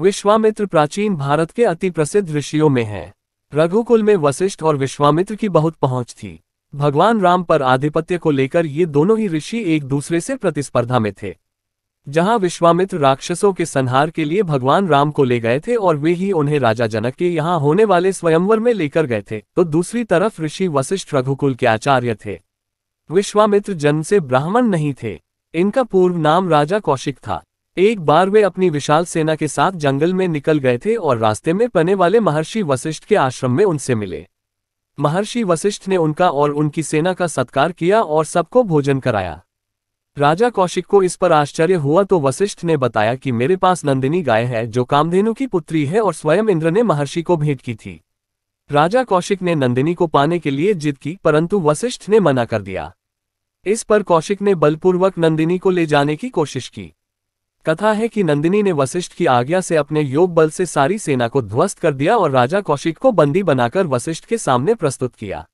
विश्वामित्र प्राचीन भारत के अति प्रसिद्ध ऋषियों में हैं रघुकुल में वशिष्ठ और विश्वामित्र की बहुत पहुंच थी भगवान राम पर आधिपत्य को लेकर ये दोनों ही ऋषि एक दूसरे से प्रतिस्पर्धा में थे जहां विश्वामित्र राक्षसों के संहार के लिए भगवान राम को ले गए थे और वे ही उन्हें राजा जनक के यहाँ होने वाले स्वयंवर में लेकर गए थे तो दूसरी तरफ ऋषि वशिष्ठ रघुकुल के आचार्य थे विश्वामित्र जन्म से ब्राह्मण नहीं थे इनका पूर्व नाम राजा कौशिक था एक बार वे अपनी विशाल सेना के साथ जंगल में निकल गए थे और रास्ते में पने वाले महर्षि वशिष्ठ के आश्रम में उनसे मिले महर्षि वशिष्ठ ने उनका और उनकी सेना का सत्कार किया और सबको भोजन कराया राजा कौशिक को इस पर आश्चर्य हुआ तो वशिष्ठ ने बताया कि मेरे पास नंदिनी गाय है जो कामधेनु की पुत्री है और स्वयं इंद्र ने महर्षि को भेंट की थी राजा कौशिक ने नंदिनी को पाने के लिए जिद की परंतु वशिष्ठ ने मना कर दिया इस पर कौशिक ने बलपूर्वक नंदिनी को ले जाने की कोशिश की कथा है कि नंदिनी ने वशिष्ठ की आज्ञा से अपने योग बल से सारी सेना को ध्वस्त कर दिया और राजा कौशिक को बंदी बनाकर वशिष्ठ के सामने प्रस्तुत किया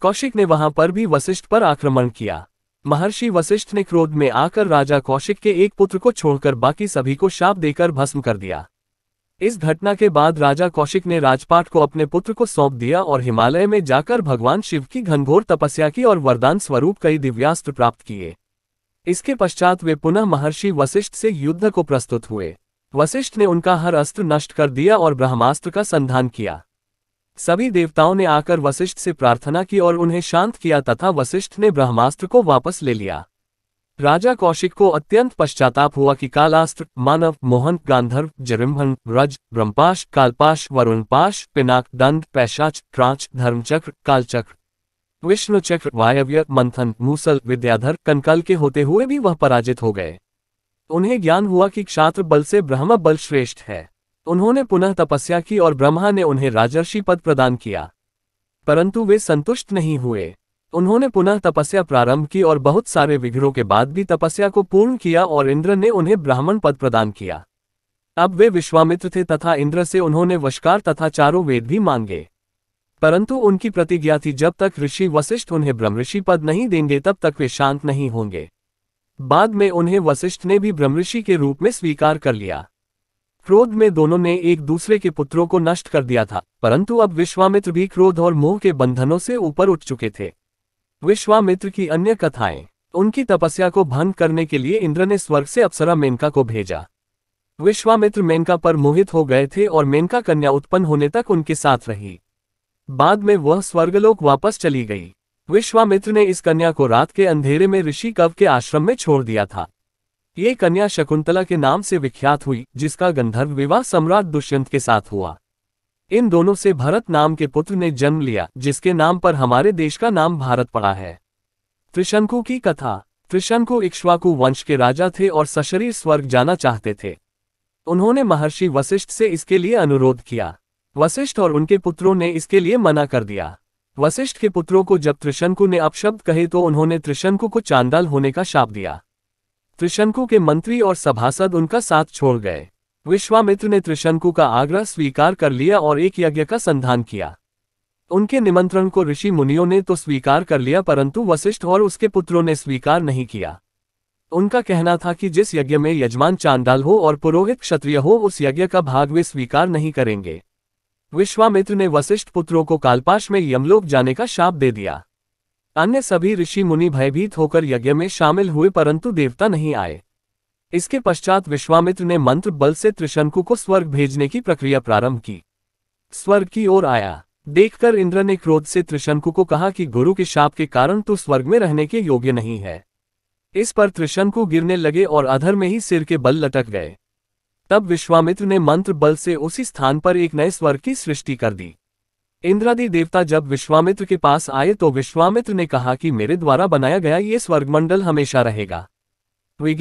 कौशिक ने वहां पर भी वशिष्ठ पर आक्रमण किया महर्षि वशिष्ठ ने क्रोध में आकर राजा कौशिक के एक पुत्र को छोड़कर बाकी सभी को शाप देकर भस्म कर दिया इस घटना के बाद राजा कौशिक ने राजपाट को अपने पुत्र को सौंप दिया और हिमालय में जाकर भगवान शिव की घनघोर तपस्या की और वरदान स्वरूप कई दिव्यास्त्र प्राप्त किए इसके पश्चात वे पुनः महर्षि वशिष्ठ से युद्ध को प्रस्तुत हुए वशिष्ठ ने उनका हर अस्त्र नष्ट कर दिया और ब्रह्मास्त्र का संधान किया सभी देवताओं ने आकर वशिष्ठ से प्रार्थना की और उन्हें शांत किया तथा वशिष्ठ ने ब्रह्मास्त्र को वापस ले लिया राजा कौशिक को अत्यंत पश्चाताप हुआ कि कालास्त्र मानव मोहन गांधर्व जरिम्भन रज ब्रह्मपाश कालपाश वरुणपाश पिनाक दंड पैशाच क्रांच धर्मचक्र कालचक्र विष्णु चक्र वायव्य मंथन मूसल विद्याधर कनकल के होते हुए भी वह पराजित हो गए उन्हें ज्ञान हुआ कि क्षात्र बल से ब्रह्म बल श्रेष्ठ है उन्होंने पुनः तपस्या की और ब्रह्मा ने उन्हें राजर्षि पद प्रदान किया परंतु वे संतुष्ट नहीं हुए उन्होंने पुनः तपस्या प्रारंभ की और बहुत सारे विघ्नों के बाद भी तपस्या को पूर्ण किया और इंद्र ने उन्हें ब्राह्मण पद प्रदान किया अब वे विश्वामित्र थे तथा इंद्र से उन्होंने वशकार तथा चारों वेद भी मांगे परंतु उनकी प्रतिज्ञा थी जब तक ऋषि वशिष्ठ उन्हें ब्रह्मऋषि पद नहीं देंगे तब तक वे शांत नहीं होंगे बाद में उन्हें वशिष्ठ ने भी ब्रह्मऋषि के रूप में स्वीकार कर लिया क्रोध में दोनों ने एक दूसरे के पुत्रों को नष्ट कर दिया था परंतु अब विश्वामित्र भी क्रोध और मोह के बंधनों से ऊपर उठ चुके थे विश्वामित्र की अन्य कथाएं उनकी तपस्या को भंग करने के लिए इंद्र ने स्वर्ग से अप्सरा मेनका को भेजा विश्वामित्र मेनका पर मोहित हो गए थे और मेनका कन्या उत्पन्न होने तक उनके साथ रही बाद में वह स्वर्गलोक वापस चली गई विश्वामित्र ने इस कन्या को रात के अंधेरे में ऋषि कव के आश्रम में छोड़ दिया था ये कन्या शकुंतला के नाम से विख्यात हुई जिसका गंधर्व विवाह सम्राट दुष्यंत के साथ हुआ इन दोनों से भरत नाम के पुत्र ने जन्म लिया जिसके नाम पर हमारे देश का नाम भारत पड़ा है त्रिशंकु की कथा त्रिशंकु इक्ष्वाकु वंश के राजा थे और सशरीर स्वर्ग जाना चाहते थे उन्होंने महर्षि वशिष्ठ से इसके लिए अनुरोध किया वशिष्ठ और उनके पुत्रों ने इसके लिए मना कर दिया वशिष्ठ के पुत्रों को जब त्रिशंकु ने अपशब्द कहे तो उन्होंने त्रिशंकु को चांदाल होने का शाप दिया त्रिशंकु के मंत्री और सभासद उनका साथ छोड़ गए विश्वामित्र ने त्रिशंकु का आग्रह स्वीकार कर लिया और एक यज्ञ का संधान किया उनके निमंत्रण को ऋषि मुनियों ने तो स्वीकार कर लिया परंतु वशिष्ठ और उसके पुत्रों ने स्वीकार नहीं किया उनका कहना था कि जिस यज्ञ में यजमान चांदाल हो और पुरोहित क्षत्रिय हो उस यज्ञ का भाग वे स्वीकार नहीं करेंगे विश्वामित्र ने वशिष्ठ पुत्रों को कालपाश में यमलोक जाने का शाप दे दिया अन्य सभी ऋषि मुनि भयभीत होकर यज्ञ में शामिल हुए परंतु देवता नहीं आए इसके पश्चात विश्वामित्र ने मंत्र बल से त्रिशंकु को स्वर्ग भेजने की प्रक्रिया प्रारंभ की स्वर्ग की ओर आया देखकर इंद्र ने क्रोध से त्रिशंकु को कहा कि गुरु के शाप के कारण तू स्वर्ग में रहने के योग्य नहीं है इस पर त्रिशंकु गिरने लगे और अधर में ही सिर के बल लटक गए तब विश्वामित्र ने मंत्र बल से उसी स्थान पर एक नए स्वर्ग की सृष्टि कर दी इंद्रादि देवता जब विश्वामित्र के पास आए तो विश्वामित्र ने कहा कि मेरे द्वारा बनाया गया ये स्वर्गमंडल हमेशा रहेगा विज्ञान